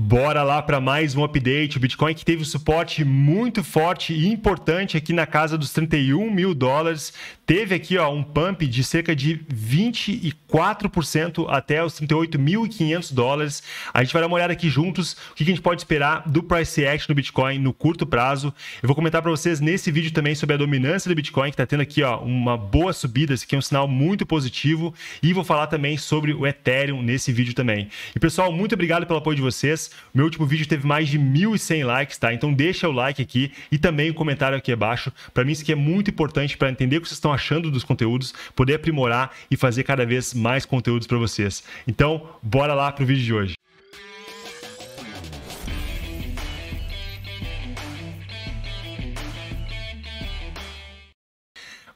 Bora lá para mais um update. O Bitcoin que teve um suporte muito forte e importante aqui na casa dos 31 mil dólares. Teve aqui ó, um pump de cerca de 24% até os 38.500 dólares. A gente vai dar uma olhada aqui juntos o que a gente pode esperar do price action do Bitcoin no curto prazo. Eu vou comentar para vocês nesse vídeo também sobre a dominância do Bitcoin, que está tendo aqui ó, uma boa subida, isso aqui é um sinal muito positivo. E vou falar também sobre o Ethereum nesse vídeo também. E pessoal, muito obrigado pelo apoio de vocês. Meu último vídeo teve mais de 1.100 likes, tá? Então deixa o like aqui e também o um comentário aqui abaixo. Para mim isso aqui é muito importante para entender o que vocês estão achando dos conteúdos, poder aprimorar e fazer cada vez mais conteúdos para vocês. Então, bora lá pro vídeo de hoje.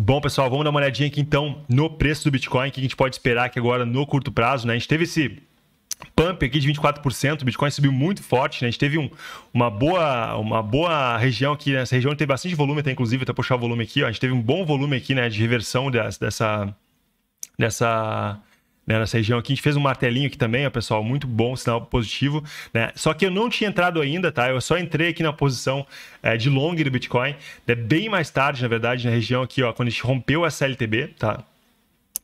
Bom, pessoal, vamos dar uma olhadinha aqui então no preço do Bitcoin, o que a gente pode esperar aqui agora no curto prazo, né? A gente teve esse pump aqui de 24%, o Bitcoin subiu muito forte, né? A gente teve um, uma, boa, uma boa região aqui, né? essa região teve bastante volume, até inclusive, até puxar o volume aqui, ó, a gente teve um bom volume aqui, né, de reversão dessa, dessa, né, dessa nessa região aqui. A gente fez um martelinho aqui também, ó, pessoal, muito bom, sinal positivo. Né? Só que eu não tinha entrado ainda, tá? Eu só entrei aqui na posição é, de long do Bitcoin, né? bem mais tarde, na verdade, na região aqui, ó, quando a gente rompeu essa LTB, tá?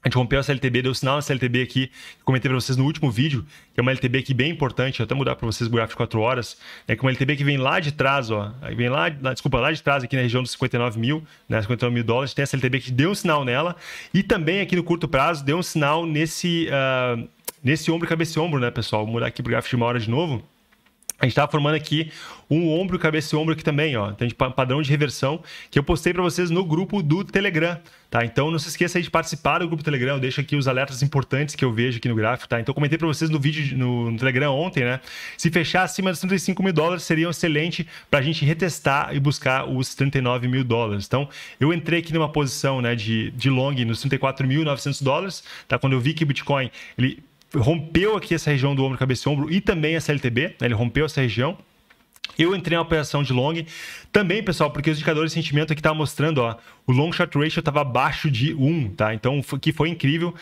a gente rompeu essa LTB, deu sinal nessa LTB aqui, que comentei para vocês no último vídeo, que é uma LTB aqui bem importante, eu até mudar para vocês o gráfico de 4 horas, é que é uma LTB que vem lá de trás, ó, vem lá, lá, desculpa, lá de trás, aqui na região dos 59 mil, né, 59 mil dólares, tem essa LTB que deu um sinal nela, e também aqui no curto prazo deu um sinal nesse, uh, nesse ombro, cabeça e ombro, né, pessoal? Vou mudar aqui para o gráfico de uma hora de novo, a gente estava formando aqui um ombro, cabeça e ombro aqui também, ó. Tem padrão de reversão que eu postei para vocês no grupo do Telegram, tá? Então não se esqueça aí de participar do grupo do Telegram. Eu deixo aqui os alertas importantes que eu vejo aqui no gráfico, tá? Então comentei para vocês no vídeo no, no, Telegram ontem, né? Se fechar acima dos 35 mil dólares seria um excelente para a gente retestar e buscar os 39 mil dólares. Então eu entrei aqui numa posição, né, de, de long nos 34.900 dólares, tá? Quando eu vi que o Bitcoin ele rompeu aqui essa região do ombro, cabeça e ombro e também a LTB, né? ele rompeu essa região. Eu entrei na operação de long também, pessoal, porque os indicadores de sentimento aqui tá mostrando, ó, o long shot ratio estava abaixo de 1, tá? Então, foi, que foi incrível.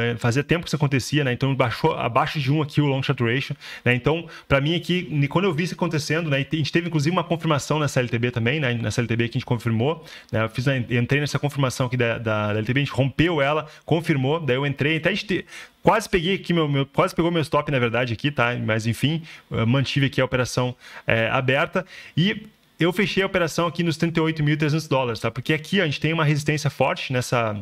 É, fazia tempo que isso acontecia, né? Então, baixou abaixo de 1 aqui o long shot ratio, né? Então, para mim aqui, quando eu vi isso acontecendo, né? A gente teve inclusive uma confirmação nessa LTB também, né? Nessa LTB que a gente confirmou, né? Eu fiz, né? entrei nessa confirmação aqui da, da, da LTB, a gente rompeu ela, confirmou, daí eu entrei, até a gente quase peguei aqui meu, meu, quase pegou meu stop na verdade aqui tá mas enfim mantive aqui a operação é, aberta e eu fechei a operação aqui nos 38.300 dólares, tá? Porque aqui ó, a gente tem uma resistência forte nessa,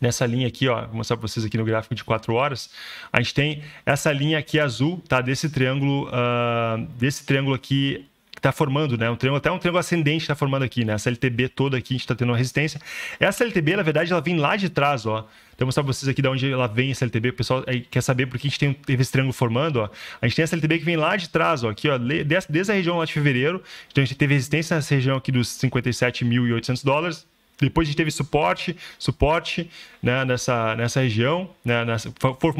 nessa linha aqui, ó, vou mostrar para vocês aqui no gráfico de 4 horas, a gente tem essa linha aqui azul, tá? Desse triângulo, uh, desse triângulo aqui que está formando, né? Um triângulo, até um triângulo ascendente está formando aqui, né? Essa LTB toda aqui, a gente está tendo uma resistência. Essa LTB, na verdade, ela vem lá de trás, ó. Então, vou mostrar para vocês aqui de onde ela vem, essa LTB. O pessoal quer saber por que a gente tem, teve esse triângulo formando, ó. A gente tem essa LTB que vem lá de trás, ó. Aqui, ó. Desde, desde a região lá de fevereiro. Então, a gente teve resistência nessa região aqui dos 57.800 dólares depois a gente teve suporte, suporte né, nessa, nessa região, né, nessa,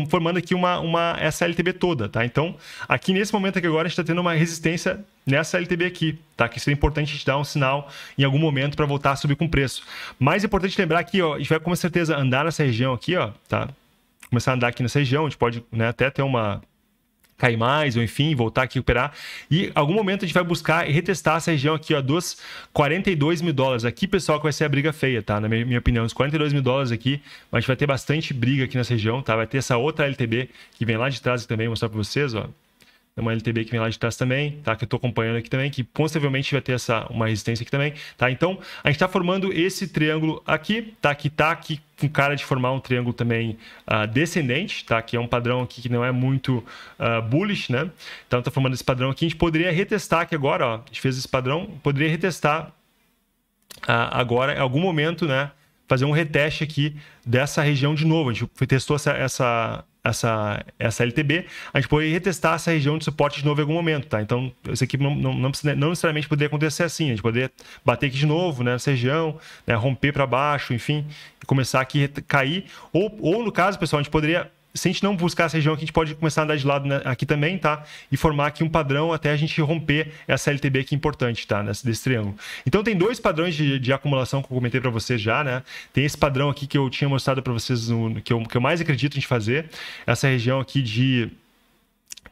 formando aqui uma, uma, essa LTB toda, tá? Então, aqui nesse momento aqui agora, a gente está tendo uma resistência nessa LTB aqui, tá? Que seria importante a gente dar um sinal em algum momento para voltar a subir com preço. Mais importante lembrar aqui, ó, a gente vai com certeza andar nessa região aqui, ó, tá? Começar a andar aqui nessa região, a gente pode né, até ter uma cair mais, ou enfim, voltar aqui recuperar. E algum momento a gente vai buscar e retestar essa região aqui, ó, dos 42 mil dólares. Aqui, pessoal, que vai ser a briga feia, tá? Na minha, minha opinião, os 42 mil dólares aqui, a gente vai ter bastante briga aqui nessa região, tá? Vai ter essa outra LTB que vem lá de trás também, vou mostrar pra vocês, ó é uma LTB que vem lá de trás também, tá? Que eu estou acompanhando aqui também, que possivelmente vai ter essa, uma resistência aqui também, tá? Então, a gente está formando esse triângulo aqui, tá? Que tá aqui com cara de formar um triângulo também uh, descendente, tá? Que é um padrão aqui que não é muito uh, bullish, né? Então, está formando esse padrão aqui. A gente poderia retestar aqui agora, ó. A gente fez esse padrão, poderia retestar uh, agora, em algum momento, né? fazer um reteste aqui dessa região de novo. A gente testou essa, essa, essa, essa LTB, a gente pode retestar essa região de suporte de novo em algum momento, tá? Então, isso aqui não, não, não, não necessariamente poderia acontecer assim, a gente poder bater aqui de novo né, nessa região, né, romper para baixo, enfim, começar aqui a cair. Ou, ou, no caso, pessoal, a gente poderia se a gente não buscar essa região aqui, a gente pode começar a andar de lado aqui também, tá? E formar aqui um padrão até a gente romper essa LTB é importante, tá? Nesse, desse triângulo. Então tem dois padrões de, de acumulação que eu comentei para vocês já, né? Tem esse padrão aqui que eu tinha mostrado para vocês, no, que, eu, que eu mais acredito em fazer, essa região aqui de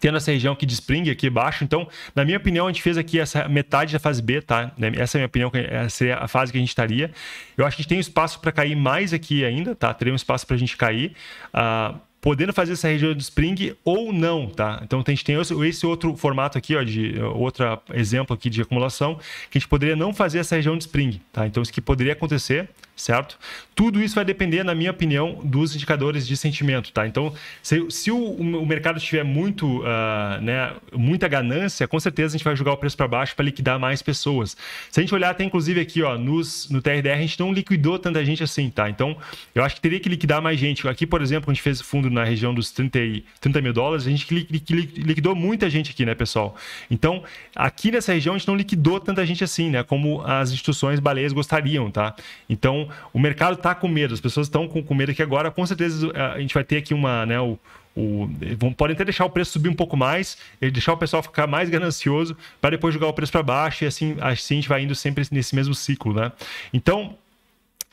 tendo essa região aqui de spring aqui embaixo. Então, na minha opinião, a gente fez aqui essa metade da fase B, tá? Né? Essa é a minha opinião, é, seria a fase que a gente estaria. Eu acho que a gente tem espaço para cair mais aqui ainda, tá? Teria um espaço para a gente cair. Uh, podendo fazer essa região de Spring ou não, tá? Então a gente tem esse outro formato aqui, ó, de outro exemplo aqui de acumulação, que a gente poderia não fazer essa região de Spring, tá? Então isso que poderia acontecer, certo? Tudo isso vai depender, na minha opinião, dos indicadores de sentimento, tá? Então, se, se o, o, mercado tiver muito, uh, né, muita ganância, com certeza a gente vai jogar o preço para baixo para liquidar mais pessoas. Se a gente olhar até, inclusive, aqui, ó, nos, no TRDR, a gente não liquidou tanta gente assim, tá? Então, eu acho que teria que liquidar mais gente. Aqui, por exemplo, a gente fez o fundo na região dos 30, 30 mil dólares, a gente li, li, liquidou muita gente aqui, né, pessoal? Então, aqui nessa região, a gente não liquidou tanta gente assim, né, como as instituições baleias gostariam, tá? Então, o mercado está com medo, as pessoas estão com, com medo que agora, com certeza, a gente vai ter aqui uma, né, o, o, vão, podem até deixar o preço subir um pouco mais, deixar o pessoal ficar mais ganancioso para depois jogar o preço para baixo e assim, assim a gente vai indo sempre nesse mesmo ciclo, né? Então,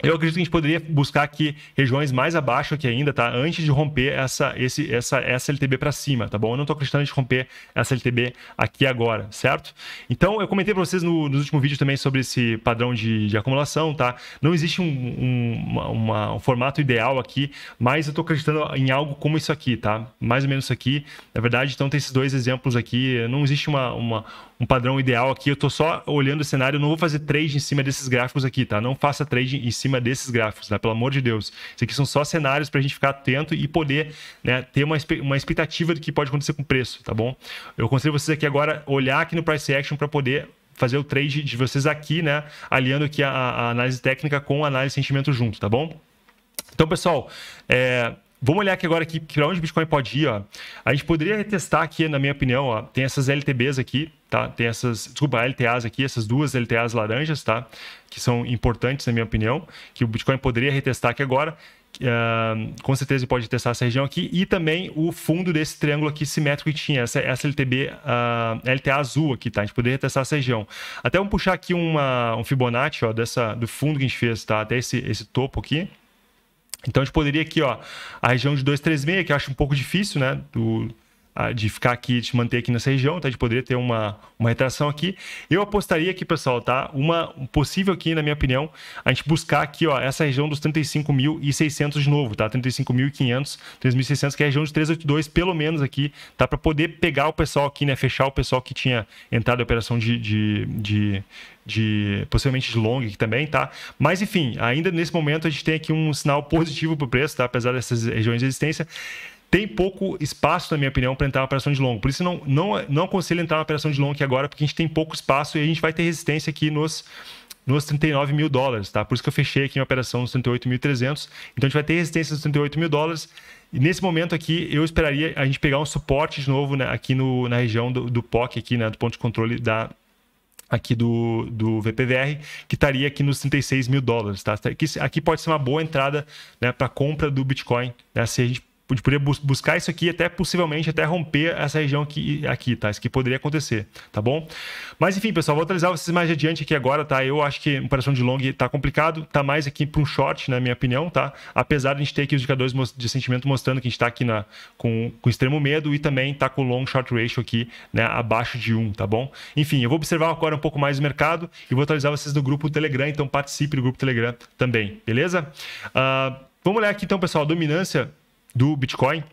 eu acredito que a gente poderia buscar aqui regiões mais abaixo aqui ainda, tá? Antes de romper essa, esse, essa, essa LTB para cima, tá bom? Eu não estou acreditando de romper essa LTB aqui agora, certo? Então, eu comentei para vocês no, no último vídeo também sobre esse padrão de, de acumulação, tá? Não existe um, um, uma, uma, um formato ideal aqui, mas eu estou acreditando em algo como isso aqui, tá? Mais ou menos isso aqui. Na verdade, então tem esses dois exemplos aqui. Não existe uma, uma um padrão ideal aqui. Eu estou só olhando o cenário. Eu não vou fazer trade em cima desses gráficos aqui, tá? Não faça trade em cima cima desses gráficos, né? Pelo amor de Deus. Isso aqui são só cenários para a gente ficar atento e poder né, ter uma, uma expectativa do que pode acontecer com o preço, tá bom? Eu aconselho vocês aqui agora olhar aqui no price action para poder fazer o trade de vocês aqui, né? Aliando aqui a, a análise técnica com a análise de sentimento junto, tá bom? Então, pessoal, é, Vamos olhar aqui agora aqui para onde o Bitcoin pode ir. Ó. A gente poderia testar aqui, na minha opinião, ó, tem essas LTBs aqui, tá? Tem essas, desculpa, LTAs aqui, essas duas LTAs laranjas, tá? Que são importantes, na minha opinião, que o Bitcoin poderia retestar aqui agora. Uh, com certeza pode testar essa região aqui e também o fundo desse triângulo aqui simétrico que tinha, essa, essa LTB, uh, ah, LTA azul aqui, tá? A gente poderia testar essa região. Até vamos puxar aqui uma, um Fibonacci, ó, dessa, do fundo que a gente fez, tá? Até esse, esse topo aqui. Então a gente poderia aqui, ó, a região de 236, que eu acho um pouco difícil, né? Do, ah, de ficar aqui, de manter aqui nessa região, tá? De poder ter uma, uma retração aqui. Eu apostaria aqui, pessoal, tá? Uma possível aqui, na minha opinião, a gente buscar aqui, ó, essa região dos 35.600 de novo, tá? 35.500, 3.600, que é a região de 382, pelo menos aqui, tá? Para poder pegar o pessoal aqui, né? Fechar o pessoal que tinha entrado em operação de, de, de de possivelmente de long aqui também, tá? Mas enfim, ainda nesse momento a gente tem aqui um sinal positivo para o preço, tá? Apesar dessas regiões de resistência tem pouco espaço, na minha opinião, para entrar na operação de longo. Por isso, não, não, não aconselho entrar na operação de longo aqui agora, porque a gente tem pouco espaço e a gente vai ter resistência aqui nos, nos 39 mil dólares, tá? Por isso que eu fechei aqui minha operação nos 38.300. Então, a gente vai ter resistência nos 38 mil dólares. E nesse momento aqui, eu esperaria a gente pegar um suporte de novo né, aqui no, na região do, do POC, aqui, né, do ponto de controle da, aqui do, do VPVR, que estaria aqui nos 36 mil dólares, tá? Aqui, aqui pode ser uma boa entrada né, para compra do Bitcoin, né? Se a gente Tipo, poderia bus buscar isso aqui até possivelmente até romper essa região aqui, aqui, tá? Isso que poderia acontecer, tá bom? Mas enfim, pessoal, vou atualizar vocês mais adiante aqui agora, tá? Eu acho que operação de long tá complicado, tá mais aqui para um short, na minha opinião, tá? Apesar de a gente ter aqui os indicadores de sentimento mostrando que a gente tá aqui na, com, com extremo medo e também tá com o long short ratio aqui, né, abaixo de 1, tá bom? Enfim, eu vou observar agora um pouco mais o mercado e vou atualizar vocês do grupo Telegram, então participe do grupo Telegram também, beleza? Uh, vamos olhar aqui então, pessoal, a dominância do Bitcoin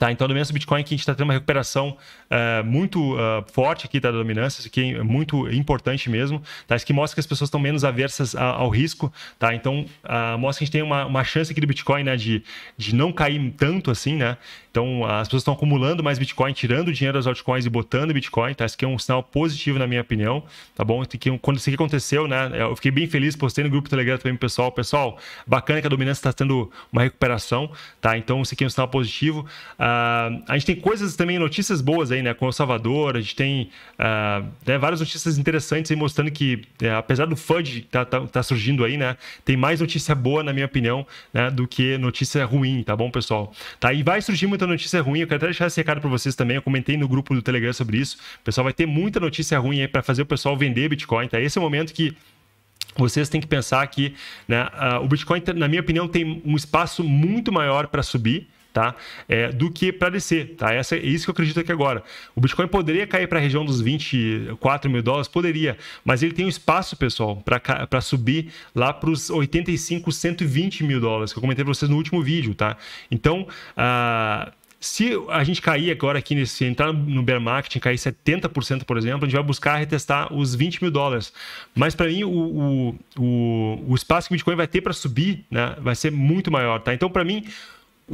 Tá, então, a dominância do Bitcoin que a gente está tendo uma recuperação uh, muito uh, forte aqui tá, da dominância, isso aqui é muito importante mesmo. Tá? Isso que mostra que as pessoas estão menos aversas a, ao risco. Tá? Então, uh, mostra que a gente tem uma, uma chance aqui do Bitcoin né, de, de não cair tanto assim. Né? Então, as pessoas estão acumulando mais Bitcoin, tirando dinheiro das altcoins e botando Bitcoin. Tá? Isso aqui é um sinal positivo, na minha opinião. Tá bom? Que, é quando isso aqui aconteceu, né, é, eu fiquei bem feliz, postei no grupo do Telegram também pessoal. Pessoal, bacana que a dominância está tendo uma recuperação. Tá? Então, isso aqui é um sinal positivo. Uh, Uh, a gente tem coisas também, notícias boas aí, né? Com o Salvador, a gente tem uh, né, várias notícias interessantes aí mostrando que, é, apesar do FUD que tá, tá, tá, surgindo aí, né? Tem mais notícia boa, na minha opinião, né? Do que notícia ruim, tá bom, pessoal? Tá, e vai surgir muita notícia ruim, eu quero até deixar esse recado para vocês também, eu comentei no grupo do Telegram sobre isso. O pessoal vai ter muita notícia ruim aí para fazer o pessoal vender Bitcoin, tá? Esse é o momento que vocês têm que pensar que né, uh, o Bitcoin, na minha opinião, tem um espaço muito maior para subir, tá? É, do que para descer, tá? Essa, é isso que eu acredito aqui agora. O Bitcoin poderia cair para a região dos 24 mil dólares, poderia, mas ele tem um espaço, pessoal, para subir lá para os 85, 120 mil dólares, que eu comentei para vocês no último vídeo, tá? Então, uh, se a gente cair agora aqui nesse, entrar no bear market, cair 70%, por exemplo, a gente vai buscar retestar os 20 mil dólares. Mas para mim, o, o, o, o espaço que o Bitcoin vai ter para subir né, vai ser muito maior, tá? Então, para mim,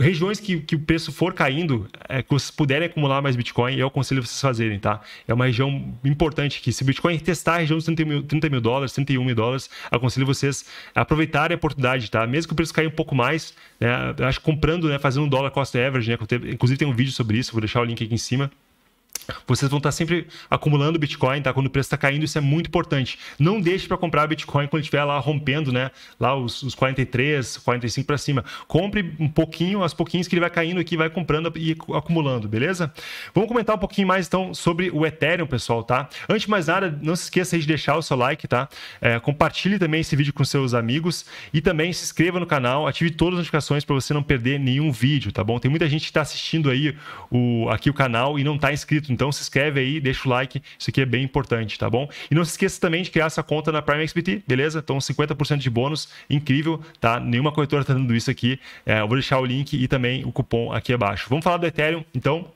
regiões que, que o preço for caindo, é, que vocês puderem acumular mais Bitcoin, eu aconselho vocês fazerem, tá? É uma região importante aqui. Se o Bitcoin testar a região dos 30 mil, 30 mil dólares, 31 mil dólares, aconselho vocês a aproveitarem a oportunidade, tá? Mesmo que o preço caia um pouco mais, né? Acho que comprando, né? Fazendo um dólar cost average, né? Inclusive tem um vídeo sobre isso, vou deixar o link aqui em cima. Vocês vão estar sempre acumulando Bitcoin, tá? Quando o preço está caindo, isso é muito importante. Não deixe para comprar Bitcoin quando estiver lá rompendo, né? Lá os, os 43, 45 para cima. Compre um pouquinho, as pouquinhos que ele vai caindo aqui, vai comprando e acumulando, beleza? Vamos comentar um pouquinho mais então sobre o Ethereum, pessoal, tá? Antes de mais nada, não se esqueça de deixar o seu like, tá? É, compartilhe também esse vídeo com seus amigos e também se inscreva no canal, ative todas as notificações para você não perder nenhum vídeo, tá bom? Tem muita gente que está assistindo aí o, aqui o canal e não está inscrito. Então se inscreve aí, deixa o like, isso aqui é bem importante, tá bom? E não se esqueça também de criar essa conta na Prime XBT, beleza? Então 50% de bônus, incrível, tá? Nenhuma corretora tá dando isso aqui. É, eu vou deixar o link e também o cupom aqui abaixo. Vamos falar do Ethereum, então?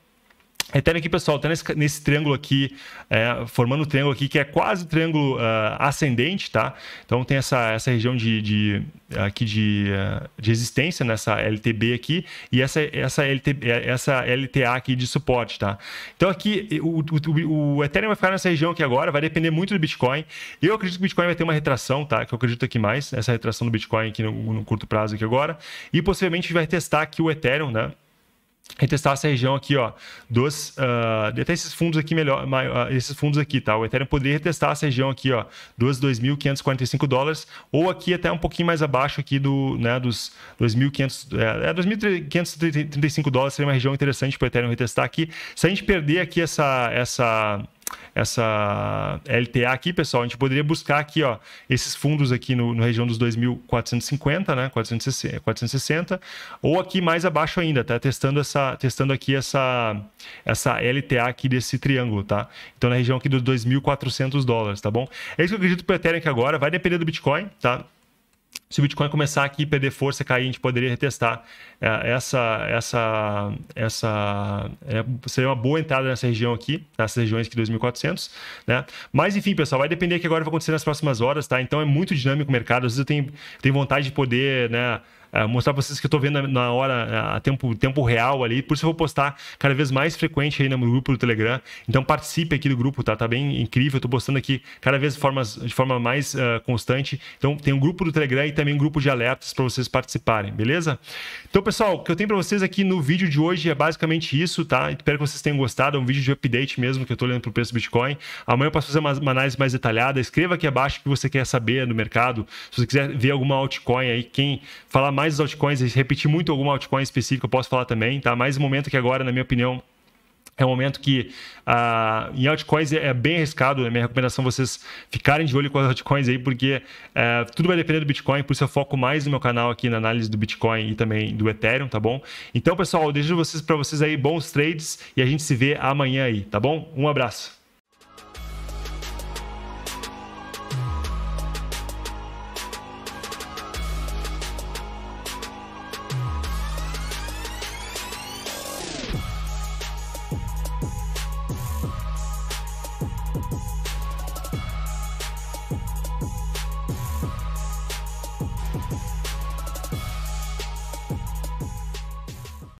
É Ethereum aqui, pessoal, está nesse, nesse, triângulo aqui, é, formando um triângulo aqui que é quase um triângulo uh, ascendente, tá? Então tem essa, essa região de, de aqui de, uh, de resistência nessa LTB aqui e essa, essa, LT, essa LTA aqui de suporte, tá? Então aqui o, o, o, Ethereum vai ficar nessa região aqui agora, vai depender muito do Bitcoin. Eu acredito que o Bitcoin vai ter uma retração, tá? Que eu acredito aqui mais, essa retração do Bitcoin aqui no, no curto prazo aqui agora. E possivelmente vai testar aqui o Ethereum, né? e testar essa região aqui, ó, dos, uh, ah, até esses fundos aqui melhor, uh, esses fundos aqui, tá? O Ethereum poderia retestar essa região aqui, ó, dos 2.545 dólares, ou aqui até um pouquinho mais abaixo aqui do, né, dos 2.500, é, 2.535 é, dólares seria uma região interessante para o Ethereum retestar aqui. Se a gente perder aqui essa, essa essa LTA aqui, pessoal, a gente poderia buscar aqui, ó, esses fundos aqui no, no região dos 2.450, né, 460, ou aqui mais abaixo ainda, tá? Testando essa, testando aqui essa, essa LTA aqui desse triângulo, tá? Então na região aqui dos 2.400 dólares, tá bom? É isso que eu acredito o Ethereum aqui agora, vai depender do Bitcoin, tá? se o Bitcoin começar aqui perder força, cair, a gente poderia retestar. É, essa essa essa é, seria uma boa entrada nessa região aqui, nessas regiões aqui 2400, né? Mas enfim, pessoal, vai depender do que agora vai acontecer nas próximas horas, tá? Então é muito dinâmico o mercado. Às vezes eu tenho, tenho vontade de poder, né, ah, mostrar para vocês que eu estou vendo na hora, a ah, tempo, tempo real ali. Por isso eu vou postar cada vez mais frequente aí no grupo do Telegram. Então participe aqui do grupo, tá? Tá bem incrível. Eu postando aqui cada vez de, formas, de forma mais uh, constante. Então tem um grupo do Telegram e também um grupo de alertas para vocês participarem, beleza? Então, pessoal, o que eu tenho para vocês aqui no vídeo de hoje é basicamente isso, tá? Espero que vocês tenham gostado. É um vídeo de update mesmo que eu estou olhando pro preço do Bitcoin. Amanhã eu posso fazer uma, uma análise mais detalhada. Escreva aqui abaixo o que você quer saber do mercado. Se você quiser ver alguma altcoin aí, quem falar mais mais altcoins, repetir muito alguma altcoin específica, eu posso falar também, tá? Mas o momento que agora, na minha opinião, é um momento que uh, em altcoins é, bem arriscado. Né? minha recomendação é vocês ficarem de olho com as altcoins aí, porque uh, tudo vai depender do Bitcoin. Por isso eu foco mais no meu canal aqui na análise do Bitcoin e também do Ethereum, tá bom? Então, pessoal, eu desejo vocês, para vocês aí bons trades e a gente se vê amanhã aí, tá bom? Um abraço.